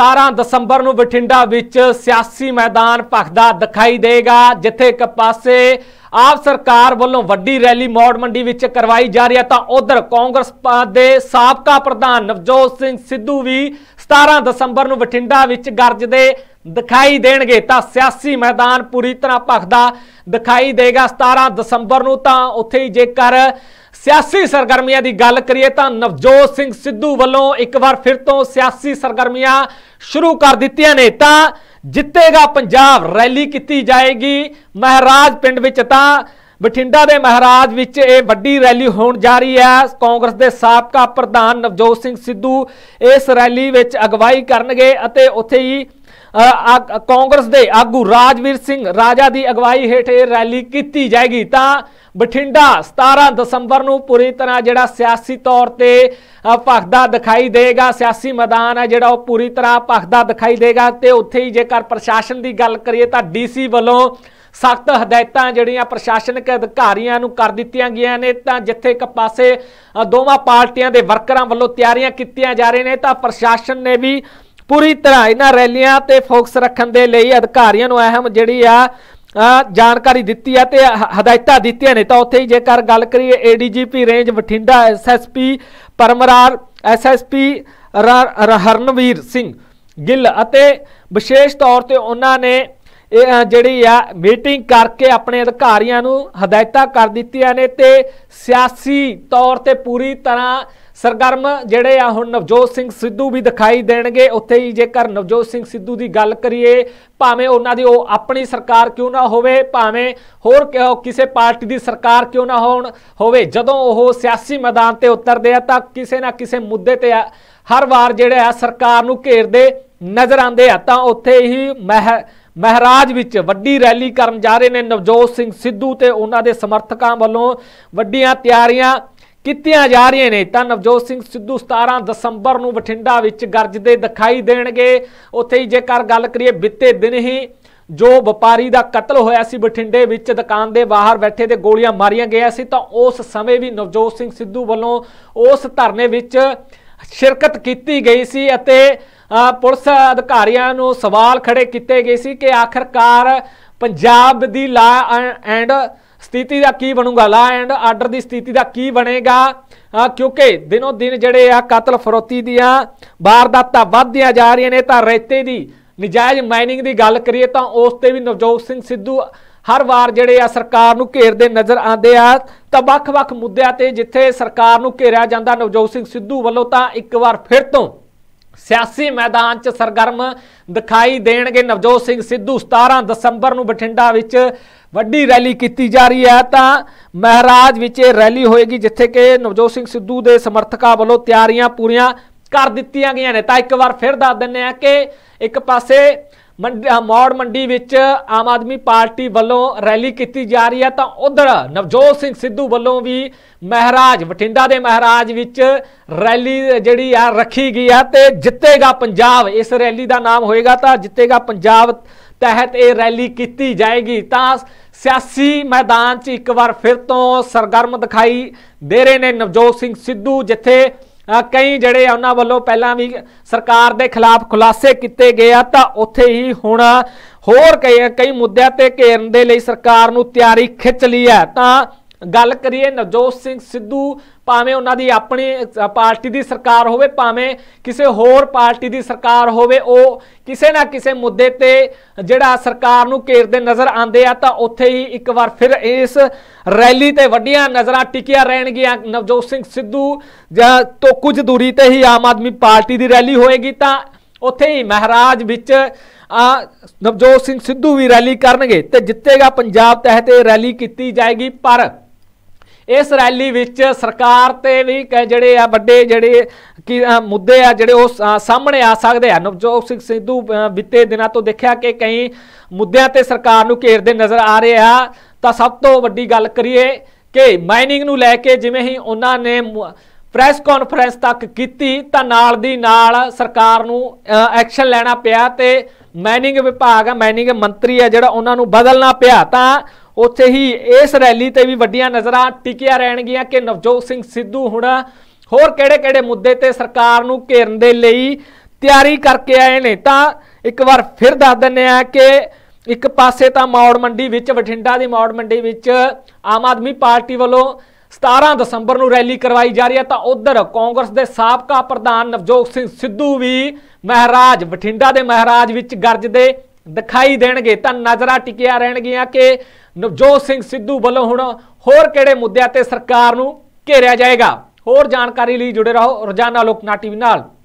17 ਦਸੰਬਰ ਨੂੰ ਬਠਿੰਡਾ ਵਿੱਚ ਸਿਆਸੀ ਮੈਦਾਨ ਭਖਦਾ ਦਿਖਾਈ ਦੇਗਾ ਜਿੱਥੇ ਇੱਕ ਪਾਸੇ ਆਪ ਸਰਕਾਰ ਵੱਲੋਂ ਵੱਡੀ ਰੈਲੀ ਮੌੜ ਮੰਡੀ ਵਿੱਚ ਕਰਵਾਈ ਜਾ ਰਹੀ ਹੈ ਤਾਂ ਉਧਰ ਕਾਂਗਰਸ ਦੇ ਸਾਬਕਾ ਪ੍ਰਧਾਨ ਨਵਜੋਤ ਸਿੰਘ ਸਿੱਧੂ ਵੀ 17 ਦਸੰਬਰ ਨੂੰ ਬਠਿੰਡਾ ਵਿੱਚ ਗਰਜਦੇ ਦਿਖਾਈ ਦੇਣਗੇ ਤਾਂ ਸਿਆਸੀ ਮੈਦਾਨ ਪੂਰੀ ਤਰ੍ਹਾਂ ਭਖਦਾ ਦਿਖਾਈ ਦੇਗਾ 17 ਦਸੰਬਰ ਨੂੰ ਤਾਂ ਉੱਥੇ ਹੀ ਜੇਕਰ ਸਿਆਸੀ ਸਰਗਰਮੀਆਂ ਦੀ ਗੱਲ ਕਰੀਏ ਤਾਂ ਨਵਜੋਤ ਸਿੰਘ ਸਿੱਧੂ ਵੱਲੋਂ ਇੱਕ ਵਾਰ ਫਿਰ ਤੋਂ ਸਿਆਸੀ ਸਰਗਰਮੀਆਂ ਸ਼ੁਰੂ ਕਰ ਦਿੱਤੀਆਂ ਨੇ ਤਾਂ ਜਿੱਤੇਗਾ ਪੰਜਾਬ ਰੈਲੀ ਕੀਤੀ ਜਾਏਗੀ ਮਹਾਰਾਜ ਪਿੰਡ ਵਿੱਚ ਤਾਂ ਬਠਿੰਡਾ ਦੇ ਮਹਾਰਾਜ ਵਿੱਚ ਇਹ ਵੱਡੀ ਰੈਲੀ ਹੋਣ ਜਾ ਰਹੀ ਹੈ ਕਾਂਗਰਸ ਦੇ ਸਾਬਕਾ ਪ੍ਰਧਾਨ ਨਵਜੋਤ ਸਿੰਘ ਸਿੱਧੂ ਇਸ ਰੈਲੀ ਵਿੱਚ ਅਗਵਾਈ ਕਰਨਗੇ ਅਤੇ ਉੱਥੇ ਹੀ ਕਾਂਗਰਸ ਦੇ ਆਗੂ ਰਾਜਵੀਰ ਸਿੰਘ ਰਾਜਾ ਦੀ ਅਗਵਾਈ ਹੇਠ ਇਹ ਰੈਲੀ ਕੀਤੀ ਜਾਏਗੀ ਤਾਂ ਬਠਿੰਡਾ 17 ਦਸੰਬਰ ਨੂੰ ਪੂਰੀ ਤਰ੍ਹਾਂ ਜਿਹੜਾ ਸਿਆਸੀ ਤੌਰ ਤੇ ਭਖਦਾ ਦਿਖਾਈ ਦੇਗਾ ਸਿਆਸੀ ਮੈਦਾਨ ਹੈ ਜਿਹੜਾ ਉਹ ਪੂਰੀ ਤਰ੍ਹਾਂ ਭਖਦਾ ਦਿਖਾਈ ਦੇਗਾ ਤੇ ਉੱਥੇ ਹੀ ਜੇਕਰ ਪ੍ਰਸ਼ਾਸਨ ਦੀ ਗੱਲ ਕਰੀਏ ਤਾਂ ਡੀਸੀ ਵੱਲੋਂ ਸਖਤ ਹਦਾਇਤਾਂ ਜਿਹੜੀਆਂ ਪ੍ਰਸ਼ਾਸਨਿਕ ਅਧਿਕਾਰੀਆਂ ਨੂੰ ਕਰ ਦਿੱਤੀਆਂ ਗਈਆਂ ਨੇ ਤਾਂ ਜਿੱਥੇ ਇੱਕ ਪਾਸੇ ਦੋਵਾਂ ਪਾਰਟੀਆਂ ਦੇ ਵਰਕਰਾਂ ਵੱਲੋਂ ਤਿਆਰੀਆਂ ਕੀਤੀਆਂ ਜਾ ਰਹੀਆਂ ਨੇ ਤਾਂ ਪ੍ਰਸ਼ਾਸਨ ਨੇ ਵੀ ਪੂਰੀ ਤਰ੍ਹਾਂ ਇਹਨਾਂ ਰੈਲੀਆਂ ਤੇ ਫੋਕਸ ਰੱਖਣ ਦੇ ਲਈ ਅਧਿਕਾਰੀਆਂ ਨੂੰ ਅਹਿਮ ਜਿਹੜੀ ਆ ਜਾਣਕਾਰੀ ਦਿੱਤੀ ਆ ਤੇ ਹਦਾਇਤਾਂ ਦਿੱਤੀਆਂ ਨੇ ਤਾਂ ਉੱਥੇ ਹੀ ਜੇਕਰ ਗੱਲ ਕਰੀਏ ਏਡੀਜੀਪੀ ਰੇਂਜ ਬਠਿੰਡਾ ਐਸਐਸਪੀ ਪਰਮਰਾਰ ਐਸਐਸਪੀ ਹਰਨਵੀਰ ਸਿੰਘ ਗਿੱਲ ਅਤੇ ਵਿਸ਼ੇਸ਼ ਤੌਰ ਤੇ ਉਹਨਾਂ ਨੇ ਇਹ ਜਿਹੜੀ ਆ ਮੀਟਿੰਗ ਕਰਕੇ ਆਪਣੇ ਅਧਿਕਾਰੀਆਂ ਨੂੰ ਹਦਾਇਤਾਂ ਕਰ ਦਿੱਤੀਆਂ ਨੇ ਤੇ ਸਿਆਸੀ ਤੌਰ ਤੇ ਪੂਰੀ ਤਰ੍ਹਾਂ ਸਰਗਰਮ ਜਿਹੜੇ ਆ ਹੁਣ ਨਵਜੋਤ ਸਿੰਘ ਸਿੱਧੂ ਵੀ ਦਿਖਾਈ ਦੇਣਗੇ ਉੱਥੇ ਹੀ ਜੇਕਰ ਨਵਜੋਤ ਸਿੰਘ ਸਿੱਧੂ ਦੀ ਗੱਲ ਕਰੀਏ ਭਾਵੇਂ ਉਹਨਾਂ ਦੀ ਉਹ ਆਪਣੀ ਸਰਕਾਰ ਕਿਉਂ ਨਾ ਹੋਵੇ ਭਾਵੇਂ ਹੋਰ ਕਿਸੇ ਪਾਰਟੀ ਦੀ ਸਰਕਾਰ ਕਿਉਂ ਨਾ ਹੋਣ ਹੋਵੇ ਜਦੋਂ ਉਹ ਸਿਆਸੀ ਮੈਦਾਨ ਤੇ ਉਤਰਦੇ ਆ ਤਾਂ ਕਿਸੇ ਨਾ ਕਿਸੇ ਮੁੱਦੇ ਤੇ ਹਰ ਵਾਰ ਜਿਹੜੇ ਆ ਸਰਕਾਰ ਨੂੰ ਘੇਰਦੇ ਨਜ਼ਰ ਆਉਂਦੇ ਆ ਤਾਂ ਉੱਥੇ ਹੀ ਮਹਾਰਾਜ ਵਿੱਚ ਵੱਡੀ ਰੈਲੀ ਕਰਨ ਜਾ ਰਹੇ ਨੇ ਨਵਜੋਤ ਸਿੰਘ ਸਿੱਧੂ ਤੇ ਉਹਨਾਂ ਦੇ ਸਮਰਥਕਾਂ ਵੱਲੋਂ ਵੱਡੀਆਂ ਤਿਆਰੀਆਂ ਕੀਤੀਆਂ ਜਾ ਰਹੀਆਂ ਨੇ ਤਾਂ ਨਵਜੋਤ ਸਿੰਘ ਸਿੱਧੂ 17 ਦਸੰਬਰ ਨੂੰ ਬਠਿੰਡਾ ਵਿੱਚ ਗਰਜਦੇ ਦਿਖਾਈ ਦੇਣਗੇ ਉੱਥੇ ਹੀ ਜੇਕਰ ਗੱਲ ਕਰੀਏ ਬਿੱਤੇ ਦਿਨ ਹੀ ਜੋ ਵਪਾਰੀ ਦਾ ਕਤਲ ਹੋਇਆ ਸੀ ਬਠਿੰਡੇ ਵਿੱਚ ਦੁਕਾਨ ਦੇ ਬਾਹਰ ਬੈਠੇ ਤੇ ਗੋਲੀਆਂ ਮਾਰੀਆਂ ਗਿਆ ਸੀ ਤਾਂ ਉਸ ਸਮੇਂ ਵੀ ਨਵਜੋਤ ਸਿੰਘ ਸਿੱਧੂ ਵੱਲੋਂ ਉਸ ਧਰਨੇ ਵਿੱਚ ਸ਼ਿਰਕਤ ਕੀਤੀ ਗਈ ਸੀ ਅਤੇ ਪੁਲਿਸ ਅਧਿਕਾਰੀਆਂ ਨੂੰ ਸਵਾਲ ਖੜੇ ਕੀਤੇ ਗਏ ਸੀ ਕਿ ਆਖਰਕਾਰ ਪੰਜਾਬ ਦੀ ਲਾ ਐਂਡ ਸਥਿਤੀ ਦਾ ਕੀ ਬਣੂਗਾ ਲਾ ਐਂਡ ਆਰਡਰ ਦੀ ਸਥਿਤੀ ਦਾ ਕੀ ਬਣੇਗਾ ਕਿਉਂਕਿ ਦਿਨੋ ਦਿਨ ਜਿਹੜੇ ਆ ਕਤਲ ਫਰੋਤੀ ਦੀਆਂ ਬਾਰਦਾਤਾ ਵਧਦੀਆਂ ਜਾ ਰਹੀਆਂ ਨੇ ਤਾਂ ਰੇਤੇ ਦੀ ਨਜਾਇਜ਼ ਮਾਈਨਿੰਗ ਦੀ ਗੱਲ ਕਰੀਏ ਤਾਂ ਉਸ ਤੇ ਵੀ ਨਵਜੋਤ ਸਿੰਘ ਸਿੱਧੂ ਹਰ ਵਾਰ ਜਿਹੜੇ ਆ ਸਰਕਾਰ ਨੂੰ ਘੇਰਦੇ ਨਜ਼ਰ ਆਉਂਦੇ ਆ ਤਾਂ ਵੱਖ-ਵੱਖ ਮੁੱਦਿਆਂ ਤੇ ਜਿੱਥੇ ਸਰਕਾਰ ਨੂੰ ਘੇਰਿਆ ਜਾਂਦਾ ਨਵਜੋਤ ਸਿੰਘ ਸਿੱਧੂ ਵੱਲੋਂ ਤਾਂ ਇੱਕ ਵਾਰ ਫਿਰ ਤੋਂ ਸਿਆਸੀ ਮੈਦਾਨ 'ਚ ਸਰਗਰਮ ਦਿਖਾਈ ਦੇਣਗੇ ਨਵਜੋਤ ਸਿੰਘ ਸਿੱਧੂ 17 ਦਸੰਬਰ ਨੂੰ ਬਠਿੰਡਾ ਵਿੱਚ ਵੱਡੀ ਰੈਲੀ ਕੀਤੀ ਜਾ ਰਹੀ ਹੈ ਤਾਂ ਮਹਾਰਾਜ ਵਿੱਚ ਇਹ ਰੈਲੀ ਹੋਏਗੀ ਜਿੱਥੇ ਕਿ ਨਵਜੋਤ ਸਿੰਘ ਸਿੱਧੂ ਦੇ ਸਮਰਥਕਾਂ ਵੱਲੋਂ ਤਿਆਰੀਆਂ ਪੂਰੀਆਂ ਕਰ ਦਿੱਤੀਆਂ ਗਈਆਂ ਨੇ ਤਾਂ ਇੱਕ ਵਾਰ ਫਿਰ ਦੱਸ ਦਿੰਨੇ ਆ ਕਿ ਇੱਕ ਪਾਸੇ ਮੌੜ ਮੰਡੀ ਵਿੱਚ ਆਮ ਆਦਮੀ ਪਾਰਟੀ ਵੱਲੋਂ ਰੈਲੀ ਕੀਤੀ ਜਾ ਰਹੀ ਹੈ ਤਾਂ ਉਧਰ ਨਵਜੋਤ ਸਿੰਘ ਸਿੱਧੂ ਵੱਲੋਂ ਵੀ ਮਹਾਰਾਜ ਬਠਿੰਡਾ ਦੇ ਮਹਾਰਾਜ ਵਿੱਚ ਰੈਲੀ ਜਿਹੜੀ ਆ ਰੱਖੀ ਗਈ ਆ ਤੇ ਜਿੱਤੇਗਾ ਪੰਜਾਬ ਇਸ ਰੈਲੀ ਦਾ ਨਾਮ ਹੋਏਗਾ ਤਾਂ ਜਿੱਤੇਗਾ ਪੰਜਾਬ ਤਹਿਤ ਇਹ ਰੈਲੀ ਕੀਤੀ ਜਾਏਗੀ ਤਾਂ ਸਿਆਸੀ ਮੈਦਾਨ 'ਚ ਇੱਕ ਵਾਰ ਫਿਰ ਤੋਂ ਸਰਗਰਮ ਦਿਖਾਈ ਦੇ ਰਹੇ ਨੇ ਨਵਜੋਤ ਸਿੰਘ ਸਿੱਧੂ ਜਿੱਥੇ ਕਈ ਜਿਹੜੇ ਉਹਨਾਂ ਵੱਲੋਂ ਪਹਿਲਾਂ ਵੀ ਸਰਕਾਰ ਦੇ ਖਿਲਾਫ ਖੁਲਾਸੇ ਕੀਤੇ ਗਏ ਆ ਤਾਂ ਉੱਥੇ ਹੀ ਹੁਣ ਹੋਰ ਕਈ ਕਈ ਮੁੱਦਿਆਂ ਤੇ ਘੇਰਨ ਦੇ ਲਈ ਸਰਕਾਰ ਨੂੰ ਤਿਆਰੀ ਖਿੱਚ ਲਈ ਹੈ ਤਾਂ ਗੱਲ ਕਰੀਏ ਨਵਜੋਤ ਸਿੰਘ ਸਿੱਧੂ ਭਾਵੇਂ ਉਹਨਾਂ ਦੀ ਆਪਣੀ ਪਾਰਟੀ ਦੀ ਸਰਕਾਰ ਹੋਵੇ ਭਾਵੇਂ ਕਿਸੇ ਹੋਰ ਪਾਰਟੀ ਦੀ ਸਰਕਾਰ ਹੋਵੇ ਉਹ ਕਿਸੇ ਨਾ ਕਿਸੇ ਮੁੱਦੇ ਤੇ ਜਿਹੜਾ ਸਰਕਾਰ ਨੂੰ ਘੇਰਦੇ ਨਜ਼ਰ ਆਉਂਦੇ ਆ ਤਾਂ ਉੱਥੇ ਹੀ ਇੱਕ ਵਾਰ ਫਿਰ ਇਸ ਰੈਲੀ ਤੇ ਵੱਡੀਆਂ ਨਜ਼ਰਾਂ ਟਿਕੀਆਂ ਰਹਿਣਗੀਆਂ ਨਵਜੋਤ ਸਿੰਘ ਸਿੱਧੂ ਜਾਂ ਤੋਂ ਕੁਝ ਦੂਰੀ ਤੇ ਹੀ ਆਮ ਆਦਮੀ ਪਾਰਟੀ ਦੀ ਰੈਲੀ ਹੋਏਗੀ ਤਾਂ ਉੱਥੇ ਹੀ ਮਹਾਰਾਜ ਵਿੱਚ ਆ ਨਵਜੋਤ ਸਿੰਘ ਸਿੱਧੂ ਵੀ ਰੈਲੀ ਕਰਨਗੇ ਤੇ ਜਿੱਤੇਗਾ ਪੰਜਾਬ ਤਹਿਤ ਰੈਲੀ ਕੀਤੀ ਜਾਏਗੀ ਪਰ ਇਸ ਰੈਲੀ ਵਿੱਚ ਸਰਕਾਰ ਤੇ ਵੀ ਜਿਹੜੇ ਆ ਵੱਡੇ ਜਿਹੜੇ ਮੁੱਦੇ ਆ ਜਿਹੜੇ ਉਹ ਸਾਹਮਣੇ ਆ ਸਕਦੇ ਆ ਨਵਜੋਤ ਸਿੰਘ ਸਿੱਧੂ ਬਿੱਤੇ ਦਿਨਾਂ ਤੋਂ ਦੇਖਿਆ ਕਿ ਕਈ ਮੁੱਦਿਆਂ ਤੇ ਸਰਕਾਰ ਨੂੰ ਘੇਰਦੇ ਨਜ਼ਰ ਆ ਰਹੇ ਆ ਤਾਂ ਸਭ ਤੋਂ ਵੱਡੀ ਗੱਲ ਕਰੀਏ ਕਿ ਮਾਈਨਿੰਗ ਨੂੰ ਲੈ ਕੇ ਜਿਵੇਂ ਹੀ ਉਹਨਾਂ ਨੇ ਪ੍ਰੈਸ ਕਾਨਫਰੰਸ ਤੱਕ ਕੀਤੀ ਤਾਂ ਨਾਲ ਦੀ ਨਾਲ ਸਰਕਾਰ ਨੂੰ ਐਕਸ਼ਨ ਲੈਣਾ ਪਿਆ ਤੇ ਮਾਈਨਿੰਗ ਵਿਭਾਗ ਆ ਮਾਈਨਿੰਗ ਮੰਤਰੀ ਆ ਜਿਹੜਾ ਉਹਨਾਂ ਨੂੰ ਬਦਲਣਾ ਪਿਆ ਤਾਂ ਉੱਥੇ ਹੀ ਇਸ ਰੈਲੀ ਤੇ ਵੀ ਵੱਡੀਆਂ ਨਜ਼ਰਾਂ ਟਿਕਿਆ ਰਹਿਣਗੀਆਂ ਕਿ ਨਵਜੋਤ ਸਿੰਘ ਸਿੱਧੂ ਹੁਣ ਹੋਰ ਕਿਹੜੇ-ਕਿਹੜੇ ਮੁੱਦੇ ਤੇ ਸਰਕਾਰ ਨੂੰ ਘੇਰਨ ਦੇ ਲਈ ਤਿਆਰੀ ਕਰਕੇ ਆਏ ਨੇ ਤਾਂ ਇੱਕ ਵਾਰ ਫਿਰ ਦੱਸ ਦਿੰਨੇ ਆ ਕਿ ਇੱਕ ਪਾਸੇ ਤਾਂ ਮੌੜ ਮੰਡੀ ਵਿੱਚ ਬਠਿੰਡਾ ਦੀ ਮੌੜ ਮੰਡੀ ਵਿੱਚ ਆਮ ਆਦਮੀ ਪਾਰਟੀ ਵੱਲੋਂ 17 ਦਸੰਬਰ ਨੂੰ ਰੈਲੀ ਕਰਵਾਈ ਜਾ ਰਹੀ ਹੈ ਤਾਂ ਉਧਰ ਕਾਂਗਰਸ ਦੇ ਸਾਬਕਾ ਪ੍ਰਧਾਨ ਨਵਜੋਤ ਸਿੰਘ ਸਿੱਧੂ ਵੀ ਮਹਾਰਾਜ ਬਠਿੰਡਾ ਦੇ ਮਹਾਰਾਜ ਵਿੱਚ ਗਰਜਦੇ ਦਿਖਾਈ ਦੇਣਗੇ ਤਾਂ ਨਜ਼ਰਾਂ ਟਿਕਿਆ ਰਹਿਣਗੀਆਂ ਕਿ ਨਵਜੋਤ ਸਿੰਘ ਸਿੱਧੂ ਵੱਲੋਂ ਹੁਣ ਹੋਰ ਕਿਹੜੇ ਮੁੱਦਿਆਂ ਤੇ ਸਰਕਾਰ ਨੂੰ ਘੇਰਿਆ ਜਾਏਗਾ ਹੋਰ ਜਾਣਕਾਰੀ ਲਈ ਜੁੜੇ ਰਹੋ ਰੋਜ਼ਾਨਾ ਟੀਵੀ ਨਾਲ